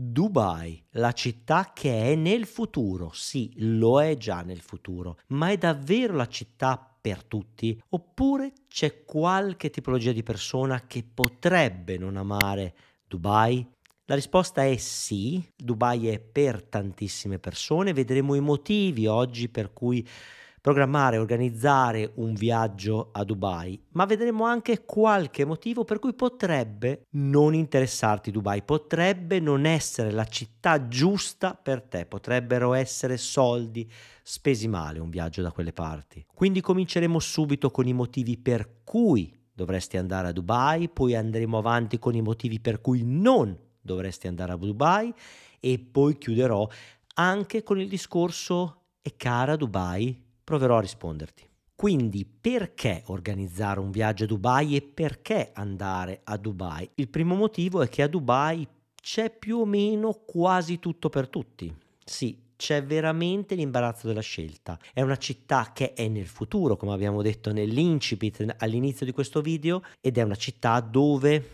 Dubai, la città che è nel futuro, sì, lo è già nel futuro, ma è davvero la città per tutti? Oppure c'è qualche tipologia di persona che potrebbe non amare Dubai? La risposta è sì, Dubai è per tantissime persone, vedremo i motivi oggi per cui programmare organizzare un viaggio a Dubai, ma vedremo anche qualche motivo per cui potrebbe non interessarti Dubai, potrebbe non essere la città giusta per te, potrebbero essere soldi spesi male un viaggio da quelle parti. Quindi cominceremo subito con i motivi per cui dovresti andare a Dubai, poi andremo avanti con i motivi per cui non dovresti andare a Dubai e poi chiuderò anche con il discorso è cara Dubai Proverò a risponderti. Quindi perché organizzare un viaggio a Dubai e perché andare a Dubai? Il primo motivo è che a Dubai c'è più o meno quasi tutto per tutti. Sì, c'è veramente l'imbarazzo della scelta. È una città che è nel futuro, come abbiamo detto nell'incipit all'inizio di questo video, ed è una città dove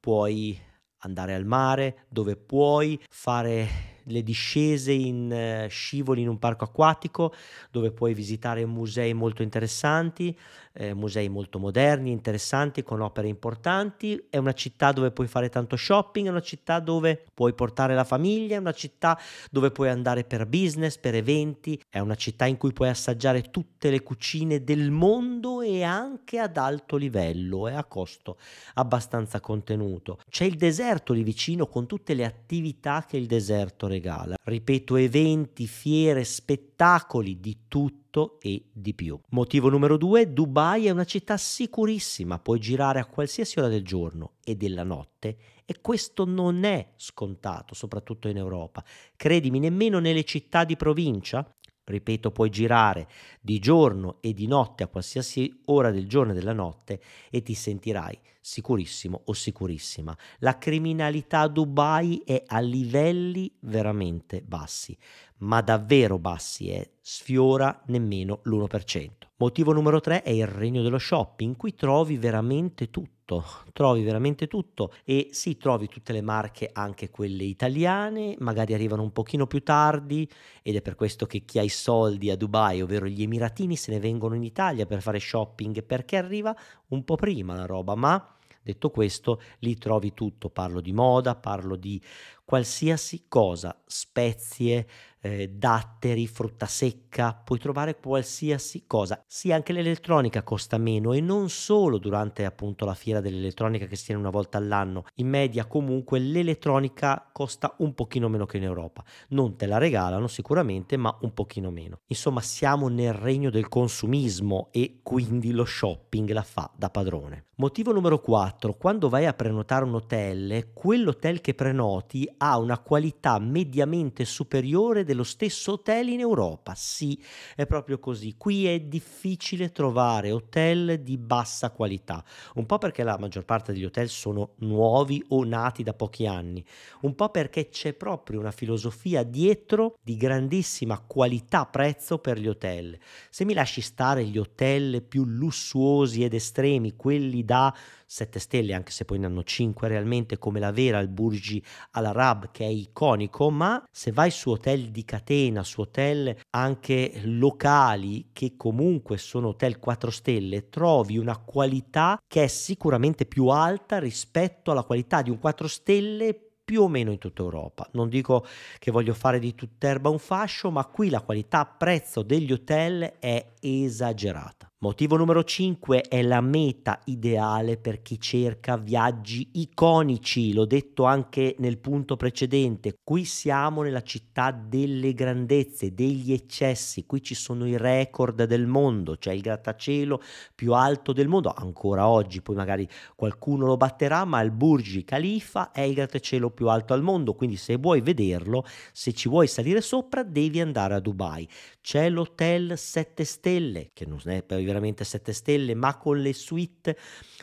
puoi andare al mare, dove puoi fare le discese in eh, scivoli in un parco acquatico dove puoi visitare musei molto interessanti, eh, musei molto moderni, interessanti, con opere importanti, è una città dove puoi fare tanto shopping, è una città dove puoi portare la famiglia, è una città dove puoi andare per business, per eventi, è una città in cui puoi assaggiare tutte le cucine del mondo e anche ad alto livello e a costo abbastanza contenuto. C'è il deserto lì vicino con tutte le attività che il deserto regala. Ripeto, eventi, fiere, spettacoli di tutti tutto e di più. Motivo numero due, Dubai è una città sicurissima, puoi girare a qualsiasi ora del giorno e della notte e questo non è scontato, soprattutto in Europa. Credimi, nemmeno nelle città di provincia Ripeto, puoi girare di giorno e di notte a qualsiasi ora del giorno e della notte e ti sentirai sicurissimo o sicurissima. La criminalità a Dubai è a livelli veramente bassi, ma davvero bassi, eh? sfiora nemmeno l'1%. Motivo numero 3 è il regno dello shopping, in cui trovi veramente tutto tutto, trovi veramente tutto e sì, trovi tutte le marche, anche quelle italiane, magari arrivano un pochino più tardi ed è per questo che chi ha i soldi a Dubai, ovvero gli Emiratini, se ne vengono in Italia per fare shopping perché arriva un po' prima la roba, ma detto questo lì trovi tutto, parlo di moda, parlo di qualsiasi cosa, spezie, eh, datteri, frutta secca, puoi trovare qualsiasi cosa. Sì, anche l'elettronica costa meno e non solo durante appunto la fiera dell'elettronica che si tiene una volta all'anno. In media comunque l'elettronica costa un pochino meno che in Europa. Non te la regalano sicuramente, ma un pochino meno. Insomma, siamo nel regno del consumismo e quindi lo shopping la fa da padrone. Motivo numero 4. Quando vai a prenotare un hotel, quell'hotel che prenoti ha una qualità mediamente superiore dello stesso hotel in Europa. Sì, è proprio così. Qui è difficile trovare hotel di bassa qualità, un po' perché la maggior parte degli hotel sono nuovi o nati da pochi anni, un po' perché c'è proprio una filosofia dietro di grandissima qualità prezzo per gli hotel. Se mi lasci stare gli hotel più lussuosi ed estremi, quelli da 7 stelle, anche se poi ne hanno 5 realmente, come la vera, al Burj Al Arab, che è iconico, ma se vai su hotel di catena, su hotel anche locali, che comunque sono hotel 4 stelle, trovi una qualità che è sicuramente più alta rispetto alla qualità di un 4 stelle più o meno in tutta Europa. Non dico che voglio fare di tutta erba un fascio, ma qui la qualità prezzo degli hotel è esagerata. Motivo numero 5 è la meta ideale per chi cerca viaggi iconici, l'ho detto anche nel punto precedente, qui siamo nella città delle grandezze, degli eccessi, qui ci sono i record del mondo, c'è cioè il grattacielo più alto del mondo, ancora oggi poi magari qualcuno lo batterà, ma il Burj Khalifa è il grattacielo più alto al mondo, quindi se vuoi vederlo, se ci vuoi salire sopra devi andare a Dubai, c'è l'hotel 7 stelle che non è per veramente 7 stelle, ma con le suite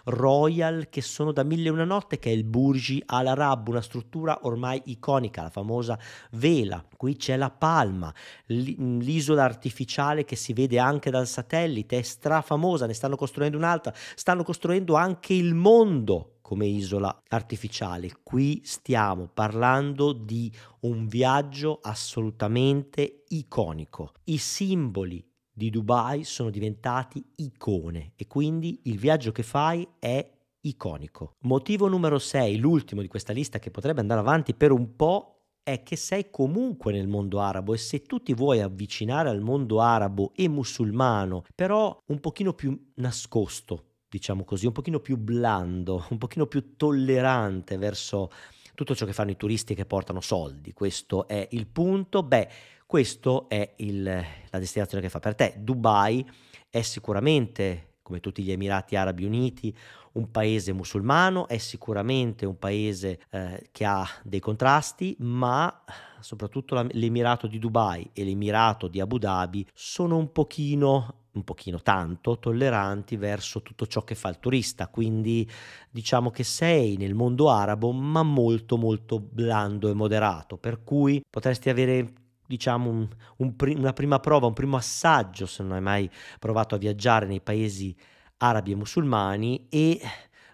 Royal che sono da mille e una notte, che è il Burji Al Arab, una struttura ormai iconica, la famosa vela. Qui c'è la Palma, l'isola artificiale che si vede anche dal satellite, è strafamosa, ne stanno costruendo un'altra, stanno costruendo anche il mondo come isola artificiale. Qui stiamo parlando di un viaggio assolutamente iconico. I simboli di Dubai sono diventati icone e quindi il viaggio che fai è iconico. Motivo numero 6, l'ultimo di questa lista che potrebbe andare avanti per un po', è che sei comunque nel mondo arabo e se tu ti vuoi avvicinare al mondo arabo e musulmano, però un pochino più nascosto, diciamo così, un pochino più blando, un pochino più tollerante verso tutto ciò che fanno i turisti che portano soldi, questo è il punto, beh questo è il, la destinazione che fa per te. Dubai è sicuramente, come tutti gli Emirati Arabi Uniti, un paese musulmano, è sicuramente un paese eh, che ha dei contrasti, ma soprattutto la, l'Emirato di Dubai e l'Emirato di Abu Dhabi sono un pochino un pochino tanto tolleranti verso tutto ciò che fa il turista, quindi diciamo che sei nel mondo arabo ma molto molto blando e moderato, per cui potresti avere diciamo un, un, una prima prova, un primo assaggio se non hai mai provato a viaggiare nei paesi arabi e musulmani e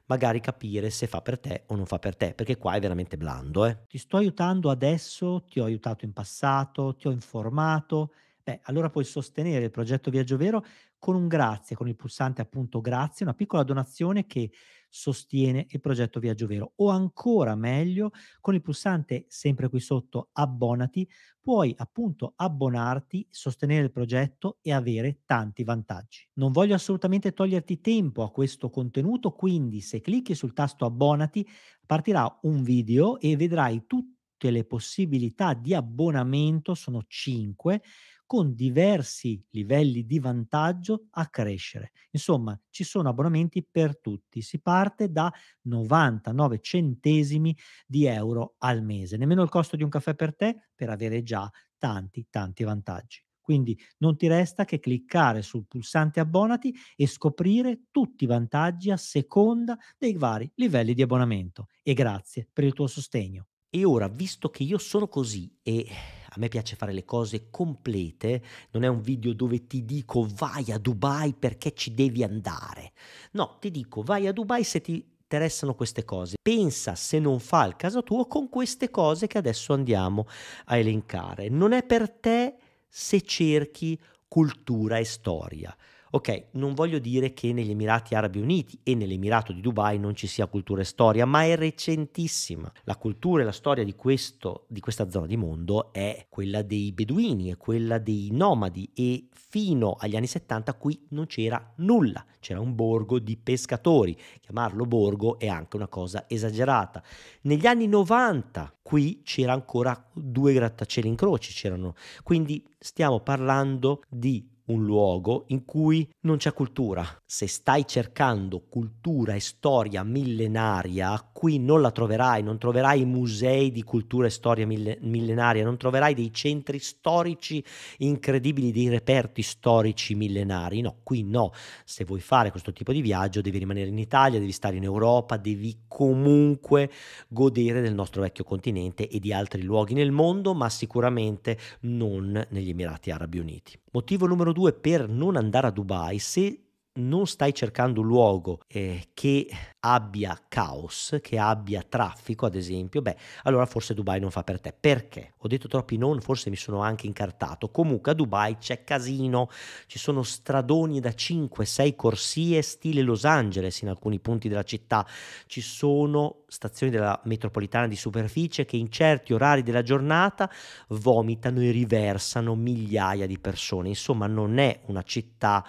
magari capire se fa per te o non fa per te, perché qua è veramente blando. Eh. Ti sto aiutando adesso, ti ho aiutato in passato, ti ho informato. Beh, allora puoi sostenere il progetto Viaggio Vero con un grazie, con il pulsante appunto grazie, una piccola donazione che sostiene il progetto Viaggio Vero. O ancora meglio, con il pulsante sempre qui sotto abbonati, puoi appunto abbonarti, sostenere il progetto e avere tanti vantaggi. Non voglio assolutamente toglierti tempo a questo contenuto, quindi se clicchi sul tasto abbonati partirà un video e vedrai tutte le possibilità di abbonamento, sono 5 con diversi livelli di vantaggio a crescere. Insomma, ci sono abbonamenti per tutti. Si parte da 99 centesimi di euro al mese, nemmeno il costo di un caffè per te per avere già tanti tanti vantaggi. Quindi non ti resta che cliccare sul pulsante abbonati e scoprire tutti i vantaggi a seconda dei vari livelli di abbonamento. E grazie per il tuo sostegno. E ora, visto che io sono così e a me piace fare le cose complete, non è un video dove ti dico vai a Dubai perché ci devi andare. No, ti dico vai a Dubai se ti interessano queste cose. Pensa se non fa il caso tuo con queste cose che adesso andiamo a elencare. Non è per te se cerchi cultura e storia. Ok, non voglio dire che negli Emirati Arabi Uniti e nell'Emirato di Dubai non ci sia cultura e storia, ma è recentissima. La cultura e la storia di, questo, di questa zona di mondo è quella dei beduini, è quella dei nomadi e fino agli anni 70 qui non c'era nulla, c'era un borgo di pescatori. Chiamarlo borgo è anche una cosa esagerata. Negli anni 90 qui c'era ancora due grattacieli in croce, c'erano. Quindi stiamo parlando di un luogo in cui non c'è cultura. Se stai cercando cultura e storia millenaria, qui non la troverai, non troverai musei di cultura e storia mille- millenaria, non troverai dei centri storici incredibili, dei reperti storici millenari. No, qui no. Se vuoi fare questo tipo di viaggio devi rimanere in Italia, devi stare in Europa, devi comunque godere del nostro vecchio continente e di altri luoghi nel mondo, ma sicuramente non negli Emirati Arabi Uniti. Motivo numero due per non andare a Dubai, se non stai cercando un luogo eh, che abbia caos, che abbia traffico, ad esempio, beh, allora forse Dubai non fa per te. Perché? Ho detto troppi non, forse mi sono anche incartato. Comunque a Dubai c'è casino, ci sono stradoni da 5-6 corsie, stile Los Angeles in alcuni punti della città, ci sono stazioni della metropolitana di superficie che in certi orari della giornata vomitano e riversano migliaia di persone. Insomma, non è una città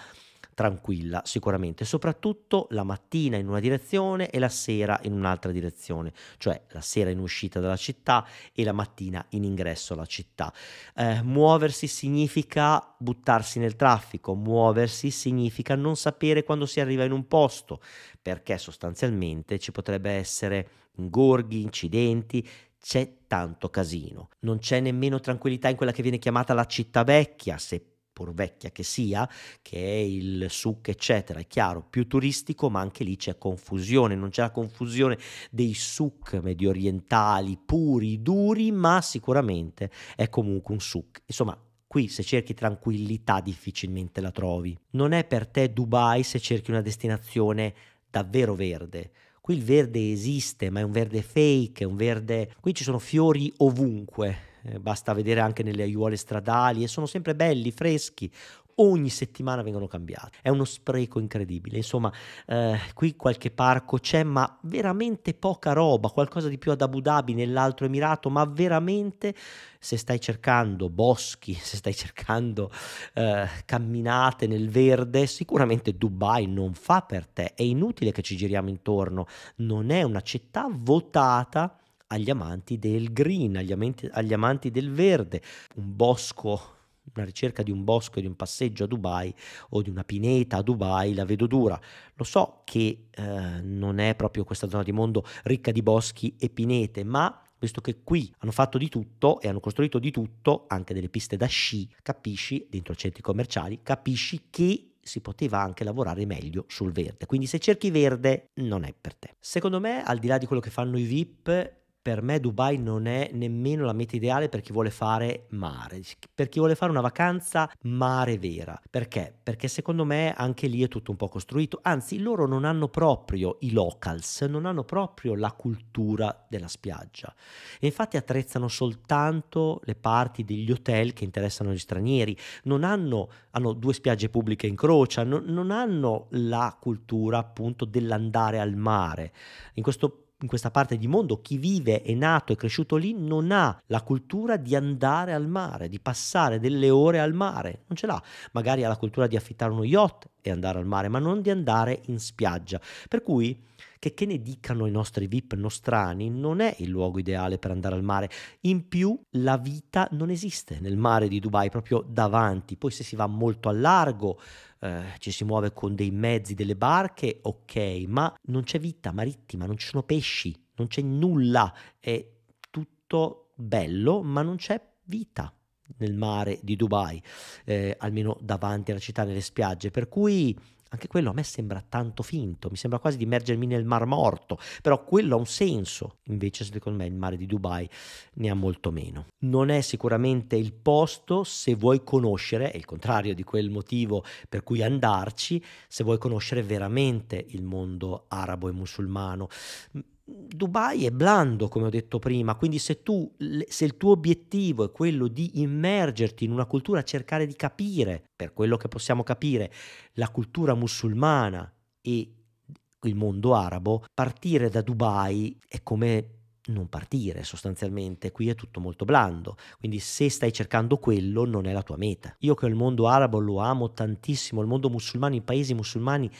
tranquilla sicuramente, soprattutto la mattina in una direzione e la sera in un'altra direzione, cioè la sera in uscita dalla città e la mattina in ingresso alla città. Eh, muoversi significa buttarsi nel traffico, muoversi significa non sapere quando si arriva in un posto, perché sostanzialmente ci potrebbe essere ingorghi, incidenti, c'è tanto casino. Non c'è nemmeno tranquillità in quella che viene chiamata la città vecchia, se pur vecchia che sia, che è il suc, eccetera, è chiaro, più turistico, ma anche lì c'è confusione, non c'è la confusione dei suc medio orientali puri, duri, ma sicuramente è comunque un suc. Insomma, Qui se cerchi tranquillità difficilmente la trovi. Non è per te Dubai se cerchi una destinazione davvero verde. Qui il verde esiste, ma è un verde fake, è un verde... Qui ci sono fiori ovunque, eh, basta vedere anche nelle aiuole stradali e sono sempre belli, freschi. Ogni settimana vengono cambiati. È uno spreco incredibile. Insomma, eh, qui qualche parco c'è, ma veramente poca roba. Qualcosa di più ad Abu Dhabi, nell'altro Emirato, ma veramente se stai cercando boschi, se stai cercando eh, camminate nel verde, sicuramente Dubai non fa per te. È inutile che ci giriamo intorno. Non è una città votata agli amanti del green, agli amanti, agli amanti del verde, un bosco una ricerca di un bosco, e di un passeggio a Dubai o di una pineta a Dubai la vedo dura. Lo so che eh, non è proprio questa zona di mondo ricca di boschi e pinete, ma visto che qui hanno fatto di tutto e hanno costruito di tutto, anche delle piste da sci, capisci, dentro centri commerciali, capisci che si poteva anche lavorare meglio sul verde. Quindi se cerchi verde non è per te. Secondo me, al di là di quello che fanno i VIP, per me Dubai non è nemmeno la meta ideale per chi vuole fare mare, per chi vuole fare una vacanza mare vera. Perché? Perché secondo me anche lì è tutto un po' costruito, anzi loro non hanno proprio i locals, non hanno proprio la cultura della spiaggia. E infatti attrezzano soltanto le parti degli hotel che interessano gli stranieri, non hanno, hanno due spiagge pubbliche in croce, non, non hanno la cultura appunto dell'andare al mare. In questo in questa parte di mondo, chi vive, è nato e cresciuto lì, non ha la cultura di andare al mare, di passare delle ore al mare, non ce l'ha. Magari ha la cultura di affittare uno yacht e andare al mare, ma non di andare in spiaggia. Per cui, che, che ne dicano i nostri VIP nostrani, non è il luogo ideale per andare al mare. In più, la vita non esiste nel mare di Dubai, proprio davanti. Poi se si va molto a largo eh, ci si muove con dei mezzi, delle barche, ok, ma non c'è vita marittima, non ci sono pesci, non c'è nulla, è tutto bello, ma non c'è vita nel mare di Dubai, eh, almeno davanti alla città, nelle spiagge, per cui anche quello a me sembra tanto finto, mi sembra quasi di immergermi nel Mar Morto, però quello ha un senso, invece secondo me il mare di Dubai ne ha molto meno. Non è sicuramente il posto se vuoi conoscere, è il contrario di quel motivo per cui andarci, se vuoi conoscere veramente il mondo arabo e musulmano. Dubai è blando, come ho detto prima, quindi se, tu, se il tuo obiettivo è quello di immergerti in una cultura, cercare di capire, per quello che possiamo capire, la cultura musulmana e il mondo arabo, partire da Dubai è come non partire sostanzialmente, qui è tutto molto blando, quindi se stai cercando quello non è la tua meta. Io che il mondo arabo lo amo tantissimo, il mondo musulmano, i paesi musulmani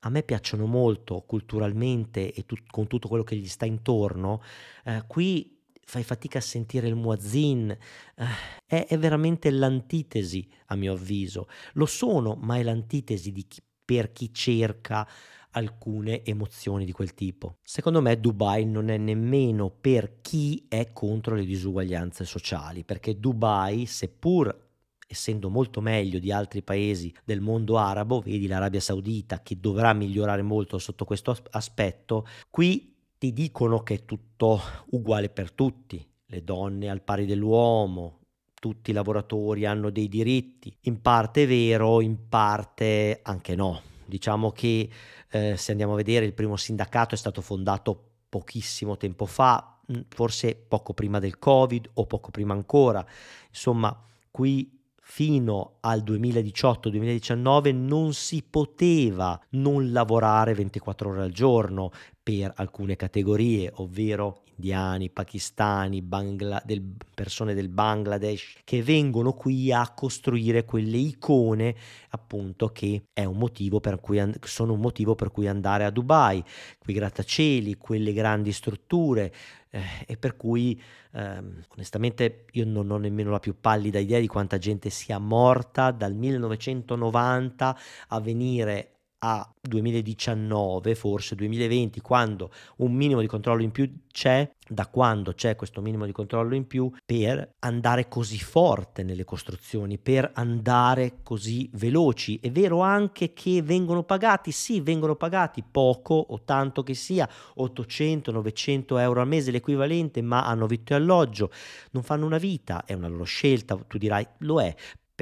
a me piacciono molto culturalmente e tut- con tutto quello che gli sta intorno, eh, qui fai fatica a sentire il muazzin, eh, è, è veramente l'antitesi a mio avviso, lo sono, ma è l'antitesi di chi, per chi cerca alcune emozioni di quel tipo. Secondo me Dubai non è nemmeno per chi è contro le disuguaglianze sociali, perché Dubai, seppur essendo molto meglio di altri paesi del mondo arabo, vedi l'Arabia Saudita che dovrà migliorare molto sotto questo aspetto, qui ti dicono che è tutto uguale per tutti, le donne al pari dell'uomo, tutti i lavoratori hanno dei diritti, in parte è vero, in parte anche no. Diciamo che eh, se andiamo a vedere il primo sindacato è stato fondato pochissimo tempo fa, forse poco prima del Covid o poco prima ancora. Insomma, qui fino al 2018-2019 non si poteva non lavorare 24 ore al giorno per alcune categorie, ovvero indiani, pakistani, Bangla- del, persone del Bangladesh che vengono qui a costruire quelle icone appunto che è un motivo per cui an- sono un motivo per cui andare a Dubai, quei grattacieli, quelle grandi strutture, eh, e per cui ehm, onestamente io non ho nemmeno la più pallida idea di quanta gente sia morta dal 1990 a venire a 2019, forse 2020, quando un minimo di controllo in più c'è, da quando c'è questo minimo di controllo in più, per andare così forte nelle costruzioni, per andare così veloci. È vero anche che vengono pagati, sì, vengono pagati poco o tanto che sia, 800-900 euro al mese l'equivalente, ma hanno vitto e alloggio, non fanno una vita, è una loro scelta, tu dirai lo è,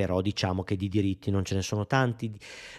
però diciamo che di diritti non ce ne sono tanti.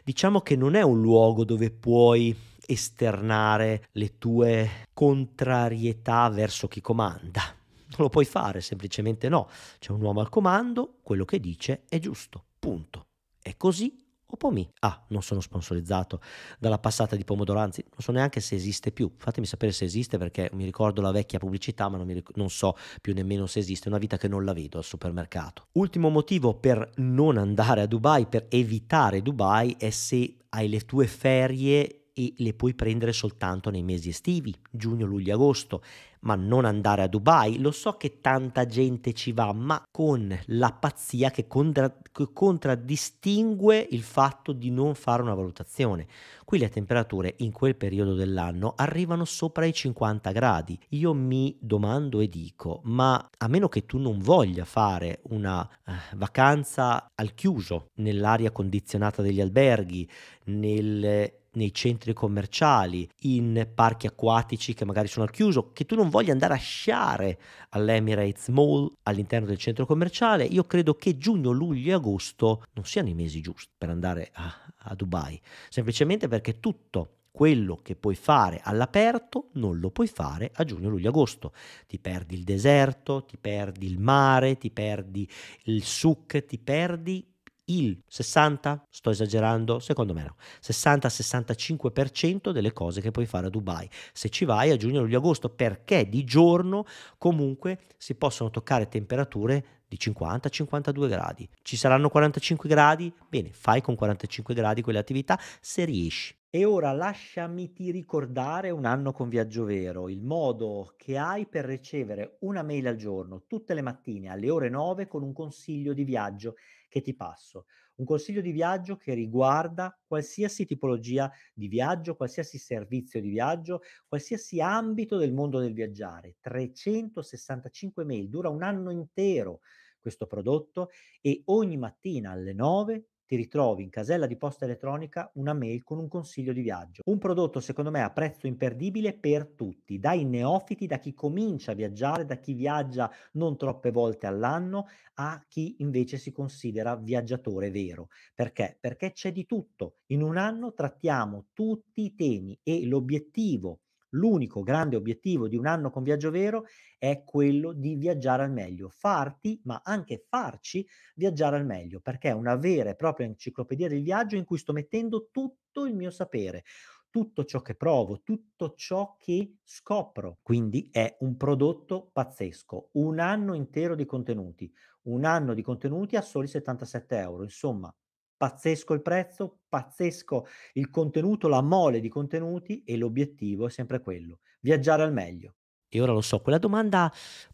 Diciamo che non è un luogo dove puoi esternare le tue contrarietà verso chi comanda. Non lo puoi fare, semplicemente no. C'è un uomo al comando, quello che dice è giusto, punto. È così o Pomi. Ah, non sono sponsorizzato dalla passata di Pomodoro, anzi non so neanche se esiste più. Fatemi sapere se esiste perché mi ricordo la vecchia pubblicità, ma non, ric- non so più nemmeno se esiste. È una vita che non la vedo al supermercato. Ultimo motivo per non andare a Dubai, per evitare Dubai, è se hai le tue ferie e le puoi prendere soltanto nei mesi estivi, giugno, luglio, agosto, ma non andare a Dubai. Lo so che tanta gente ci va, ma con la pazzia che, contra- che contraddistingue il fatto di non fare una valutazione. Qui le temperature in quel periodo dell'anno arrivano sopra i 50 gradi. Io mi domando e dico, ma a meno che tu non voglia fare una eh, vacanza al chiuso, nell'aria condizionata degli alberghi, nel nei centri commerciali, in parchi acquatici che magari sono al chiuso, che tu non voglia andare a sciare all'Emirates Mall all'interno del centro commerciale, io credo che giugno, luglio e agosto non siano i mesi giusti per andare a, a Dubai, semplicemente perché tutto quello che puoi fare all'aperto non lo puoi fare a giugno, luglio, agosto. Ti perdi il deserto, ti perdi il mare, ti perdi il suc, ti perdi il 60, sto esagerando, secondo me no, 60-65% delle cose che puoi fare a Dubai. Se ci vai a giugno, luglio, agosto, perché di giorno comunque si possono toccare temperature di 50-52 gradi. Ci saranno 45 gradi? Bene, fai con 45 gradi quelle attività se riesci. E ora lasciami ti ricordare un anno con Viaggio Vero, il modo che hai per ricevere una mail al giorno, tutte le mattine alle ore 9 con un consiglio di viaggio che ti passo. Un consiglio di viaggio che riguarda qualsiasi tipologia di viaggio, qualsiasi servizio di viaggio, qualsiasi ambito del mondo del viaggiare. 365 mail, dura un anno intero questo prodotto e ogni mattina alle 9 ti ritrovi in casella di posta elettronica una mail con un consiglio di viaggio. Un prodotto secondo me a prezzo imperdibile per tutti, dai neofiti, da chi comincia a viaggiare, da chi viaggia non troppe volte all'anno, a chi invece si considera viaggiatore vero. Perché? Perché c'è di tutto. In un anno trattiamo tutti i temi e l'obiettivo l'unico grande obiettivo di un anno con Viaggio Vero è quello di viaggiare al meglio, farti, ma anche farci viaggiare al meglio, perché è una vera e propria enciclopedia del viaggio in cui sto mettendo tutto il mio sapere, tutto ciò che provo, tutto ciò che scopro. Quindi è un prodotto pazzesco, un anno intero di contenuti, un anno di contenuti a soli 77 euro. Insomma, Pazzesco il prezzo, pazzesco il contenuto, la mole di contenuti e l'obiettivo è sempre quello, viaggiare al meglio. E ora lo so, quella domanda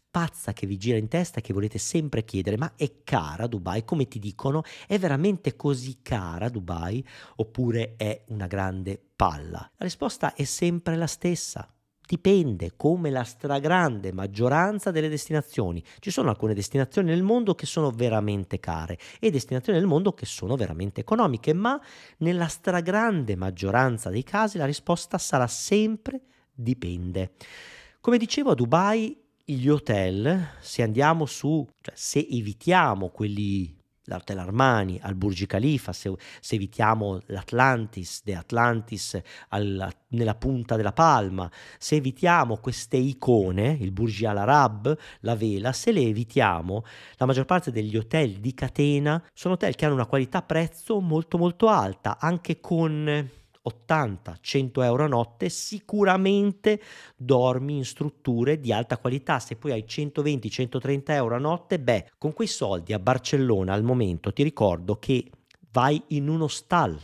pazza che vi gira in testa e che volete sempre chiedere, ma è cara Dubai? Come ti dicono? È veramente così cara Dubai? Oppure è una grande palla? La risposta è sempre la stessa dipende come la stragrande maggioranza delle destinazioni. Ci sono alcune destinazioni nel mondo che sono veramente care e destinazioni nel mondo che sono veramente economiche, ma nella stragrande maggioranza dei casi la risposta sarà sempre dipende. Come dicevo a Dubai gli hotel, se andiamo su, cioè se evitiamo quelli l'Hotel Armani, al Burj Khalifa, se, se evitiamo l'Atlantis, The Atlantis alla, nella punta della palma, se evitiamo queste icone, il Burj Al Arab, la vela, se le evitiamo, la maggior parte degli hotel di catena sono hotel che hanno una qualità prezzo molto molto alta, anche con 80-100 euro a notte, sicuramente dormi in strutture di alta qualità. Se poi hai 120-130 euro a notte, beh, con quei soldi a Barcellona al momento ti ricordo che vai in uno stall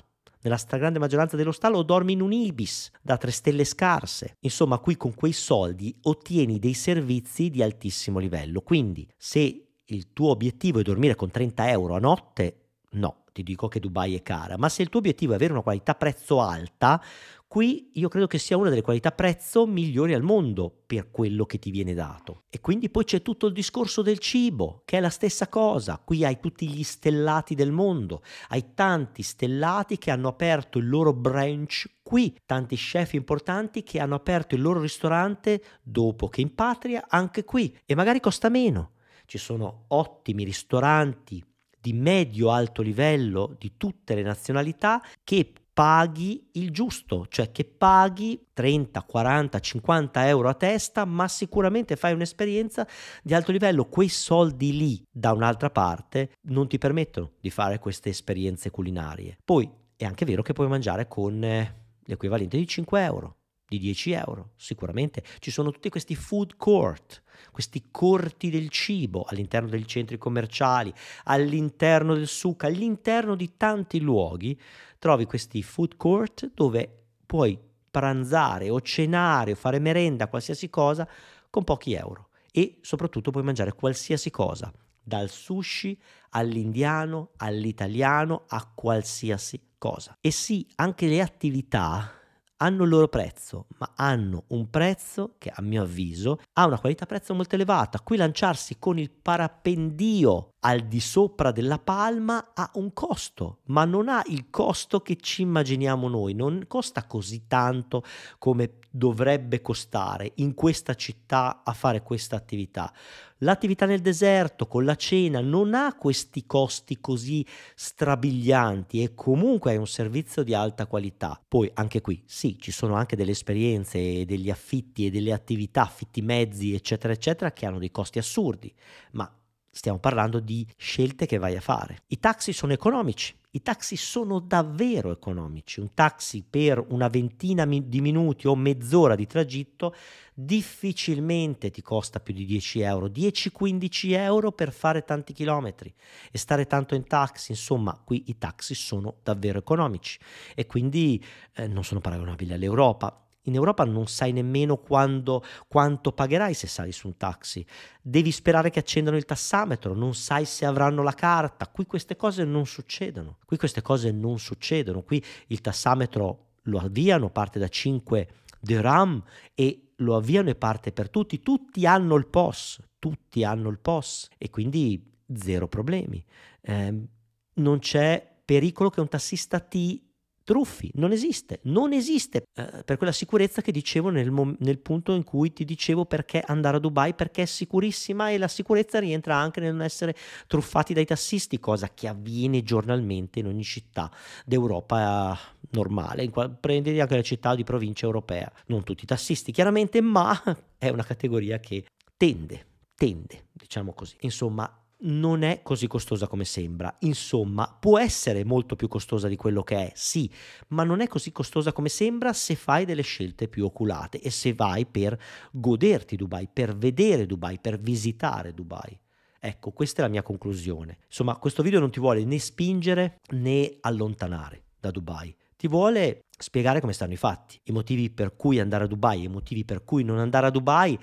nella stragrande maggioranza dello stallo dormi in un ibis da tre stelle scarse. Insomma, qui con quei soldi ottieni dei servizi di altissimo livello. Quindi, se il tuo obiettivo è dormire con 30 euro a notte, no, ti dico che Dubai è cara, ma se il tuo obiettivo è avere una qualità prezzo alta, qui io credo che sia una delle qualità prezzo migliori al mondo per quello che ti viene dato. E quindi poi c'è tutto il discorso del cibo, che è la stessa cosa. Qui hai tutti gli stellati del mondo, hai tanti stellati che hanno aperto il loro branch qui, tanti chef importanti che hanno aperto il loro ristorante dopo che in patria anche qui e magari costa meno. Ci sono ottimi ristoranti di medio-alto livello di tutte le nazionalità che paghi il giusto, cioè che paghi 30, 40, 50 euro a testa, ma sicuramente fai un'esperienza di alto livello. Quei soldi lì, da un'altra parte, non ti permettono di fare queste esperienze culinarie. Poi è anche vero che puoi mangiare con eh, l'equivalente di 5 euro di 10 euro, sicuramente. Ci sono tutti questi food court, questi corti del cibo all'interno dei centri commerciali, all'interno del succo, all'interno di tanti luoghi. Trovi questi food court dove puoi pranzare o cenare o fare merenda, qualsiasi cosa, con pochi euro. E soprattutto puoi mangiare qualsiasi cosa, dal sushi all'indiano, all'italiano, a qualsiasi cosa. E sì, anche le attività hanno il loro prezzo, ma hanno un prezzo che a mio avviso ha una qualità prezzo molto elevata. Qui lanciarsi con il parapendio al di sopra della palma ha un costo, ma non ha il costo che ci immaginiamo noi, non costa così tanto come dovrebbe costare in questa città a fare questa attività. L'attività nel deserto con la cena non ha questi costi così strabilianti e comunque è un servizio di alta qualità. Poi anche qui, sì, ci sono anche delle esperienze, degli affitti e delle attività, affitti mezzi, eccetera, eccetera, che hanno dei costi assurdi, ma Stiamo parlando di scelte che vai a fare. I taxi sono economici. I taxi sono davvero economici. Un taxi per una ventina di minuti o mezz'ora di tragitto difficilmente ti costa più di 10 euro, 10-15 euro per fare tanti chilometri e stare tanto in taxi. Insomma, qui i taxi sono davvero economici e quindi eh, non sono paragonabili all'Europa. In Europa non sai nemmeno quando, quanto pagherai se sali su un taxi. Devi sperare che accendano il tassametro, non sai se avranno la carta. Qui queste cose non succedono. Qui queste cose non succedono. Qui il tassametro lo avviano, parte da 5 dirham e lo avviano e parte per tutti. Tutti hanno il POS, tutti hanno il POS e quindi zero problemi. Eh, non c'è pericolo che un tassista ti truffi, non esiste, non esiste eh, per quella sicurezza che dicevo nel, mom- nel, punto in cui ti dicevo perché andare a Dubai, perché è sicurissima e la sicurezza rientra anche nel non essere truffati dai tassisti, cosa che avviene giornalmente in ogni città d'Europa eh, normale, qua- prenditi anche la città di provincia europea, non tutti i tassisti chiaramente, ma è una categoria che tende, tende, diciamo così. Insomma, non è così costosa come sembra. Insomma, può essere molto più costosa di quello che è, sì, ma non è così costosa come sembra se fai delle scelte più oculate e se vai per goderti Dubai, per vedere Dubai, per visitare Dubai. Ecco, questa è la mia conclusione. Insomma, questo video non ti vuole né spingere né allontanare da Dubai. Ti vuole spiegare come stanno i fatti, i motivi per cui andare a Dubai, i motivi per cui non andare a Dubai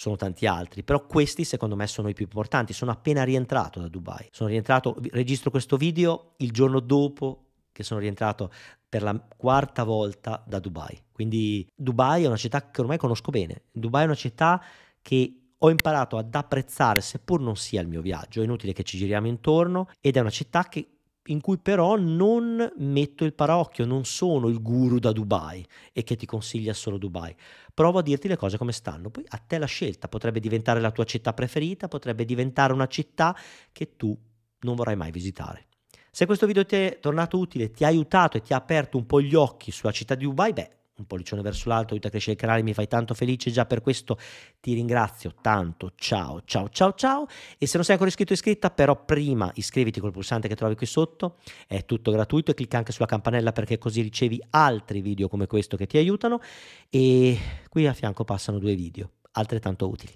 sono tanti altri, però questi secondo me sono i più importanti. Sono appena rientrato da Dubai, sono rientrato, registro questo video il giorno dopo che sono rientrato per la quarta volta da Dubai. Quindi Dubai è una città che ormai conosco bene. Dubai è una città che ho imparato ad apprezzare seppur non sia il mio viaggio, è inutile che ci giriamo intorno ed è una città che in cui però non metto il paraocchio, non sono il guru da Dubai e che ti consiglia solo Dubai. Provo a dirti le cose come stanno, poi a te la scelta, potrebbe diventare la tua città preferita, potrebbe diventare una città che tu non vorrai mai visitare. Se questo video ti è tornato utile, ti ha aiutato e ti ha aperto un po' gli occhi sulla città di Dubai, beh, un pollicione verso l'alto, aiuta a crescere il canale, mi fai tanto felice, già per questo ti ringrazio tanto, ciao ciao ciao ciao e se non sei ancora iscritto iscritta però prima iscriviti col pulsante che trovi qui sotto, è tutto gratuito e clicca anche sulla campanella perché così ricevi altri video come questo che ti aiutano e qui a fianco passano due video altrettanto utili.